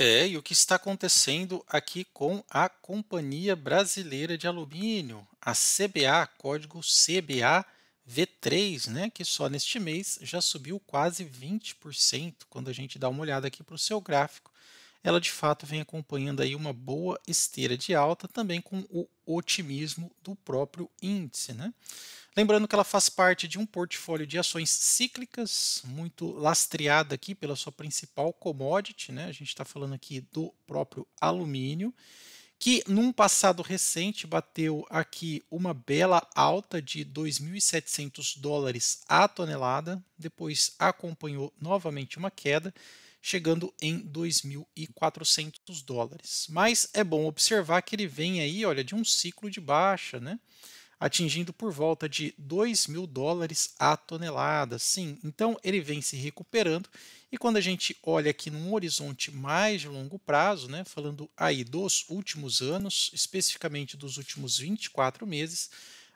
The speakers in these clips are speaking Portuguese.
É, e o que está acontecendo aqui com a Companhia Brasileira de Alumínio, a CBA, código CBA V3, né, que só neste mês já subiu quase 20%. Quando a gente dá uma olhada aqui para o seu gráfico, ela de fato vem acompanhando aí uma boa esteira de alta, também com o otimismo do próprio índice. Né? Lembrando que ela faz parte de um portfólio de ações cíclicas, muito lastreada aqui pela sua principal commodity, né? a gente está falando aqui do próprio alumínio, que num passado recente bateu aqui uma bela alta de 2.700 dólares a tonelada, depois acompanhou novamente uma queda, chegando em 2.400 dólares. Mas é bom observar que ele vem aí, olha, de um ciclo de baixa, né? atingindo por volta de 2 mil dólares a tonelada. Sim, então ele vem se recuperando e quando a gente olha aqui num horizonte mais de longo prazo, né, falando aí dos últimos anos, especificamente dos últimos 24 meses,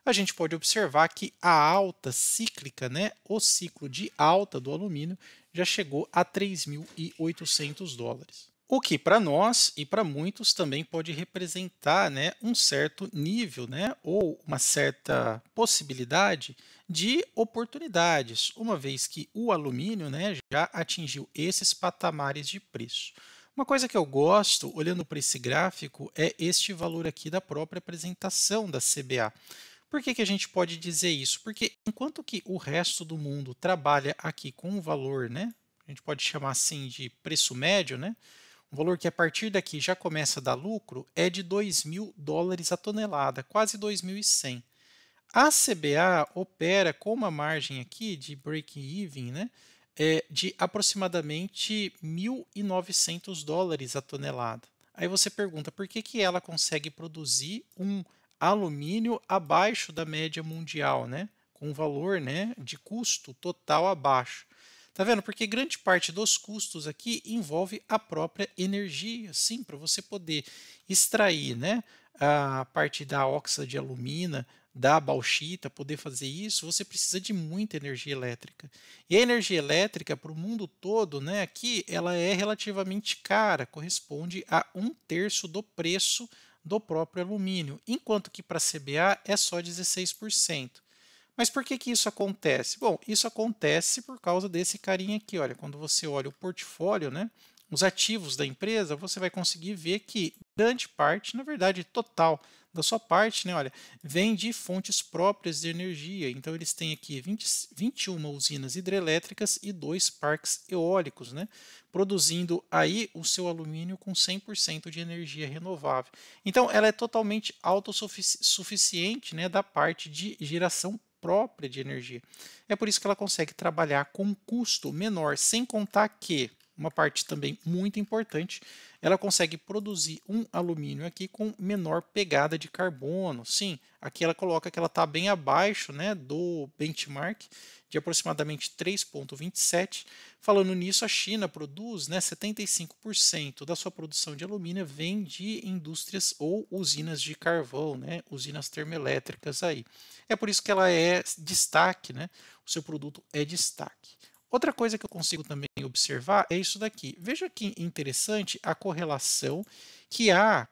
a gente pode observar que a alta cíclica, né, o ciclo de alta do alumínio, já chegou a 3.800 dólares. O que para nós e para muitos também pode representar né, um certo nível né, ou uma certa possibilidade de oportunidades, uma vez que o alumínio né, já atingiu esses patamares de preço. Uma coisa que eu gosto, olhando para esse gráfico, é este valor aqui da própria apresentação da CBA. Por que, que a gente pode dizer isso? Porque enquanto que o resto do mundo trabalha aqui com um valor, né? A gente pode chamar assim de preço médio, né? O valor que a partir daqui já começa a dar lucro, é de 2 mil dólares a tonelada, quase 2.100. A CBA opera com uma margem aqui de break-even né, é, de aproximadamente 1.900 dólares a tonelada. Aí você pergunta por que, que ela consegue produzir um alumínio abaixo da média mundial, né, com valor né, de custo total abaixo. Tá vendo? Porque grande parte dos custos aqui envolve a própria energia, sim, para você poder extrair, né, a parte da óxida de alumina, da bauxita, poder fazer isso, você precisa de muita energia elétrica. E a energia elétrica para o mundo todo, né, aqui, ela é relativamente cara, corresponde a um terço do preço do próprio alumínio, enquanto que para a CBA é só 16%. Mas por que, que isso acontece? Bom, isso acontece por causa desse carinha aqui. Olha, quando você olha o portfólio, né, os ativos da empresa, você vai conseguir ver que grande parte, na verdade, total da sua parte, né, olha, vem de fontes próprias de energia. Então, eles têm aqui 20, 21 usinas hidrelétricas e dois parques eólicos, né, produzindo aí o seu alumínio com 100% de energia renovável. Então, ela é totalmente autossuficiente né, da parte de geração própria de energia. É por isso que ela consegue trabalhar com custo menor, sem contar que, uma parte também muito importante, ela consegue produzir um alumínio aqui com menor pegada de carbono. Sim, aqui ela coloca que ela está bem abaixo né, do benchmark de aproximadamente 3,27. Falando nisso, a China produz né, 75% da sua produção de alumínio vem de indústrias ou usinas de carvão, né, usinas termoelétricas aí. É por isso que ela é destaque, né, o seu produto é destaque. Outra coisa que eu consigo também observar é isso daqui. Veja que interessante a correlação que há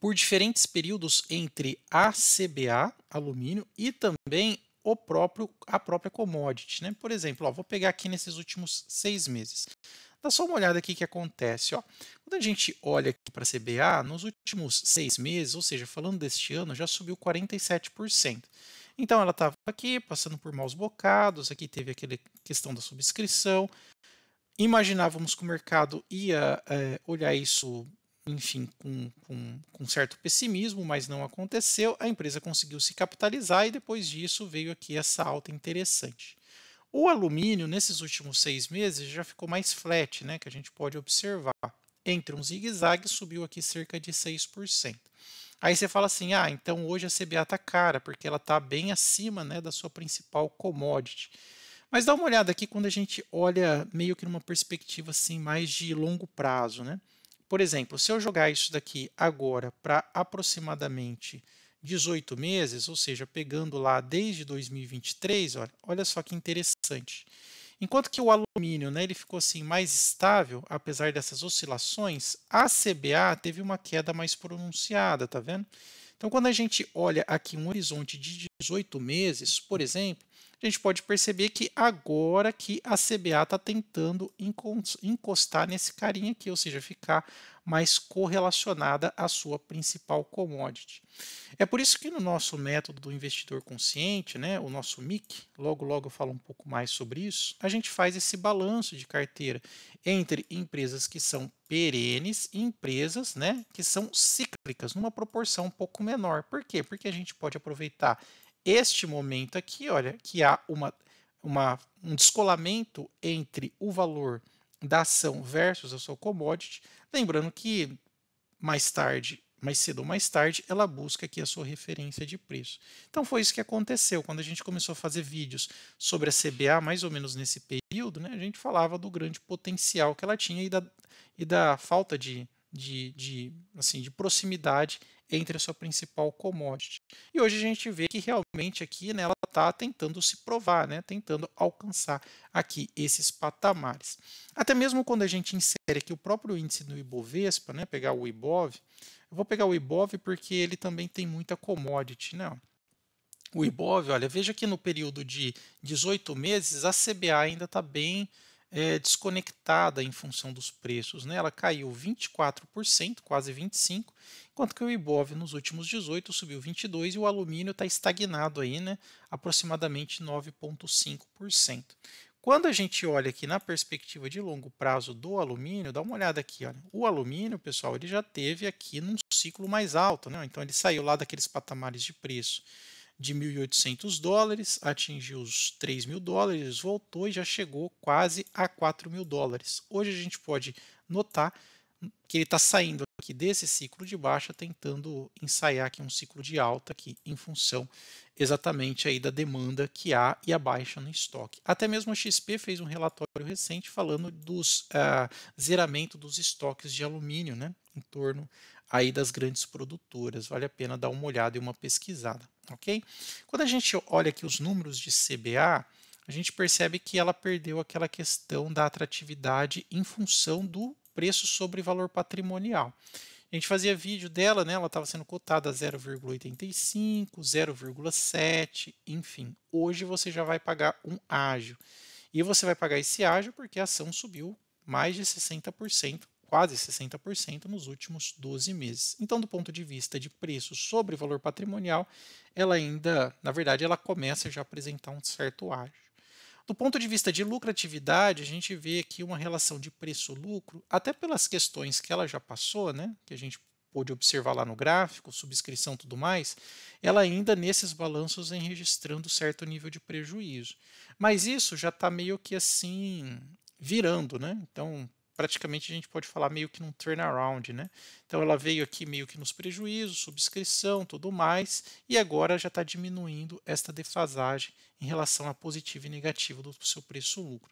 por diferentes períodos entre A CBA, alumínio, e também o próprio, a própria commodity. Né? Por exemplo, ó, vou pegar aqui nesses últimos seis meses. Dá só uma olhada aqui que acontece. Ó. Quando a gente olha aqui para a CBA, nos últimos seis meses, ou seja, falando deste ano, já subiu 47%. Então ela estava aqui, passando por maus bocados, aqui teve aquela questão da subscrição. Imaginávamos que o mercado ia é, olhar isso enfim, com, com, com, certo pessimismo, mas não aconteceu. A empresa conseguiu se capitalizar e depois disso veio aqui essa alta interessante. O alumínio, nesses últimos seis meses, já ficou mais flat, né, que a gente pode observar. Entre um zigue-zague, subiu aqui cerca de 6%. Aí você fala assim, ah, então hoje a CBA está cara, porque ela está bem acima né, da sua principal commodity. Mas dá uma olhada aqui quando a gente olha meio que numa perspectiva assim mais de longo prazo, né? Por exemplo, se eu jogar isso daqui agora para aproximadamente 18 meses, ou seja, pegando lá desde 2023, olha, olha só que interessante. Enquanto que o alumínio né, ele ficou assim mais estável, apesar dessas oscilações, a CBA teve uma queda mais pronunciada, tá vendo? Então, quando a gente olha aqui um horizonte de 18 meses, por exemplo, a gente pode perceber que agora que a CBA está tentando encostar nesse carinha aqui, ou seja, ficar mas correlacionada à sua principal commodity. É por isso que no nosso método do investidor consciente, né, o nosso MIC, logo logo eu falo um pouco mais sobre isso, a gente faz esse balanço de carteira entre empresas que são perenes e empresas né, que são cíclicas, numa proporção um pouco menor. Por quê? Porque a gente pode aproveitar este momento aqui, olha, que há uma, uma um descolamento entre o valor da ação versus a sua commodity, lembrando que mais tarde, mais cedo ou mais tarde, ela busca aqui a sua referência de preço. Então foi isso que aconteceu. Quando a gente começou a fazer vídeos sobre a CBA, mais ou menos nesse período, né, a gente falava do grande potencial que ela tinha e da, e da falta de, de, de, assim, de proximidade entre a sua principal commodity. E hoje a gente vê que realmente aqui né, ela está tentando se provar, né, tentando alcançar aqui esses patamares. Até mesmo quando a gente insere aqui o próprio índice do Ibovespa, né, pegar o Ibov, eu vou pegar o Ibov porque ele também tem muita commodity. Né? O Ibov, olha, veja que no período de 18 meses a CBA ainda está bem é, desconectada em função dos preços. Né? Ela caiu 24%, quase 25%, enquanto que o Ibov nos últimos 18 subiu 22% e o alumínio está estagnado aí, né? aproximadamente 9,5%. Quando a gente olha aqui na perspectiva de longo prazo do alumínio, dá uma olhada aqui. Olha. O alumínio, pessoal, ele já teve aqui num ciclo mais alto. Né? Então, ele saiu lá daqueles patamares de preço de 1.800 dólares, atingiu os 3.000 dólares, voltou e já chegou quase a 4.000 dólares. Hoje a gente pode notar que ele está saindo aqui desse ciclo de baixa, tentando ensaiar aqui um ciclo de alta aqui, em função exatamente aí da demanda que há e a baixa no estoque. Até mesmo a XP fez um relatório recente falando dos uh, zeramento dos estoques de alumínio, né, em torno aí das grandes produtoras. Vale a pena dar uma olhada e uma pesquisada, ok? Quando a gente olha aqui os números de CBA, a gente percebe que ela perdeu aquela questão da atratividade em função do preço sobre valor patrimonial. A gente fazia vídeo dela, né? Ela estava sendo cotada a 0,85, 0,7, enfim. Hoje você já vai pagar um ágio. E você vai pagar esse ágio porque a ação subiu mais de 60% quase 60% nos últimos 12 meses. Então, do ponto de vista de preço sobre valor patrimonial, ela ainda, na verdade, ela começa já a apresentar um certo ágio. Do ponto de vista de lucratividade, a gente vê aqui uma relação de preço-lucro, até pelas questões que ela já passou, né, que a gente pôde observar lá no gráfico, subscrição tudo mais, ela ainda nesses balanços vem registrando certo nível de prejuízo. Mas isso já está meio que assim virando, né? Então, praticamente a gente pode falar meio que num turnaround, né? Então ela veio aqui meio que nos prejuízos, subscrição, tudo mais, e agora já está diminuindo esta defasagem em relação a positivo e negativo do seu preço-lucro.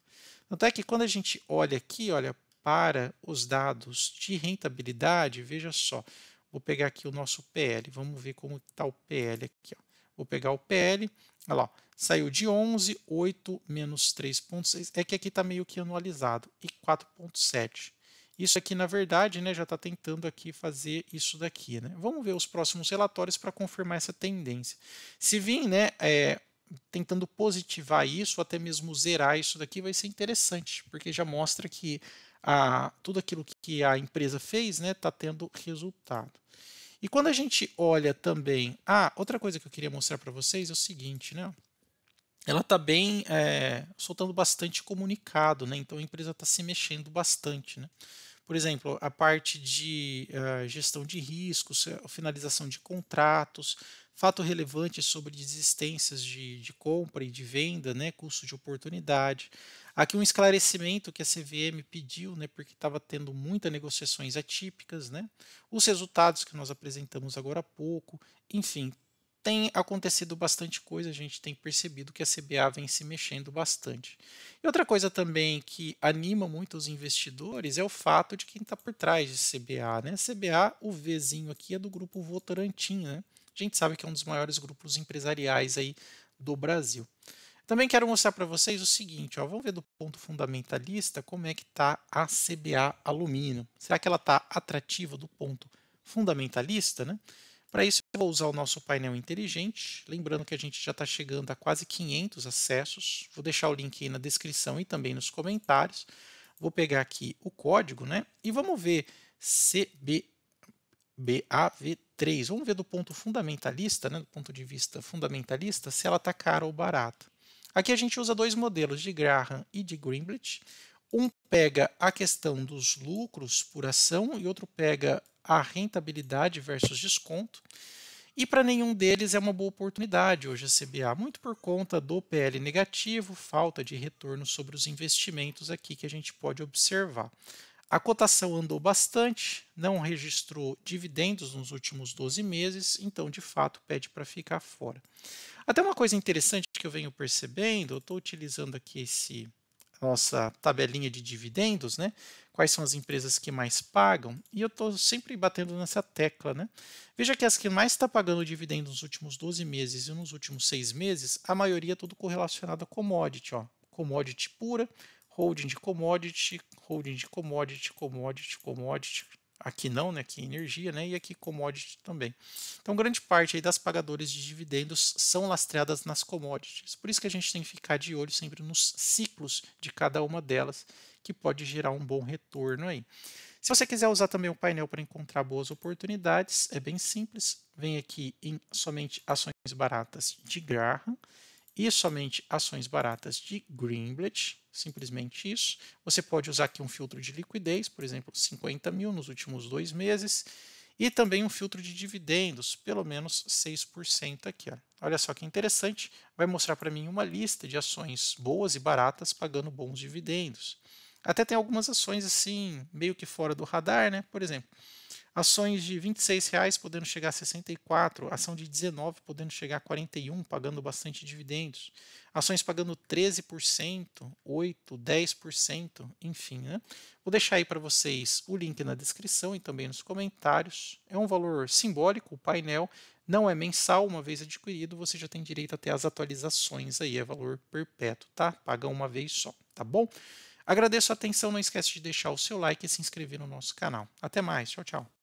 Até que quando a gente olha aqui, olha para os dados de rentabilidade, veja só, vou pegar aqui o nosso PL, vamos ver como está o PL aqui, ó. Vou pegar o PL, olha lá, saiu de 11, 8 menos 3,6, é que aqui está meio que anualizado, e 4,7. Isso aqui, na verdade, né, já está tentando aqui fazer isso daqui. Né? Vamos ver os próximos relatórios para confirmar essa tendência. Se vir né, é, tentando positivar isso, ou até mesmo zerar isso daqui, vai ser interessante, porque já mostra que a, tudo aquilo que a empresa fez está né, tá tendo resultado. E quando a gente olha também. Ah, outra coisa que eu queria mostrar para vocês é o seguinte, né? Ela está bem é, soltando bastante comunicado, né? Então a empresa está se mexendo bastante, né? Por exemplo, a parte de uh, gestão de riscos, eh, finalização de contratos, fato relevante sobre desistências de, de compra e de venda, né, custo de oportunidade. Aqui um esclarecimento que a CVM pediu, né, porque estava tendo muitas negociações atípicas, né, os resultados que nós apresentamos agora há pouco, enfim, tem acontecido bastante coisa, a gente tem percebido que a CBA vem se mexendo bastante. E outra coisa também que anima muito os investidores é o fato de quem está por trás de CBA. Né? CBA, o Vzinho aqui, é do grupo Votorantim. Né? A gente sabe que é um dos maiores grupos empresariais aí do Brasil. Também quero mostrar para vocês o seguinte, ó, vamos ver do ponto fundamentalista como é que está a CBA Alumínio. Será que ela está atrativa do ponto fundamentalista? Né? Para isso, eu vou usar o nosso painel inteligente. Lembrando que a gente já está chegando a quase 500 acessos. Vou deixar o link aí na descrição e também nos comentários. Vou pegar aqui o código, né? E vamos ver CBAV3. Vamos ver do ponto fundamentalista, né? Do ponto de vista fundamentalista, se ela está cara ou barata. Aqui a gente usa dois modelos, de Graham e de Greenblatt pega a questão dos lucros por ação e outro pega a rentabilidade versus desconto. E para nenhum deles é uma boa oportunidade hoje a CBA, muito por conta do PL negativo, falta de retorno sobre os investimentos aqui que a gente pode observar. A cotação andou bastante, não registrou dividendos nos últimos 12 meses, então de fato pede para ficar fora. Até uma coisa interessante que eu venho percebendo, eu estou utilizando aqui esse nossa tabelinha de dividendos, né? Quais são as empresas que mais pagam? E eu estou sempre batendo nessa tecla, né? Veja que as que mais está pagando dividendos nos últimos 12 meses e nos últimos 6 meses, a maioria é tudo correlacionado a commodity, ó. Commodity pura, holding de commodity, holding de commodity, commodity, commodity, Aqui não, né? aqui é energia né? e aqui commodity também. Então, grande parte aí das pagadoras de dividendos são lastreadas nas commodities. Por isso que a gente tem que ficar de olho sempre nos ciclos de cada uma delas, que pode gerar um bom retorno aí. Se você quiser usar também o painel para encontrar boas oportunidades, é bem simples. Vem aqui em somente ações baratas de Graham e somente ações baratas de Greenblatt simplesmente isso. Você pode usar aqui um filtro de liquidez, por exemplo, 50 mil nos últimos dois meses, e também um filtro de dividendos, pelo menos 6% aqui. Ó. Olha só que interessante, vai mostrar para mim uma lista de ações boas e baratas pagando bons dividendos. Até tem algumas ações assim, meio que fora do radar, né? Por exemplo, Ações de R$ reais podendo chegar a 64, ação de 19 podendo chegar a 41, pagando bastante dividendos. Ações pagando 13%, 8, 10%, enfim, né? Vou deixar aí para vocês o link na descrição e também nos comentários. É um valor simbólico, o painel não é mensal, uma vez adquirido, você já tem direito até as atualizações aí, é valor perpétuo, tá? Paga uma vez só, tá bom? Agradeço a atenção, não esquece de deixar o seu like e se inscrever no nosso canal. Até mais, tchau, tchau.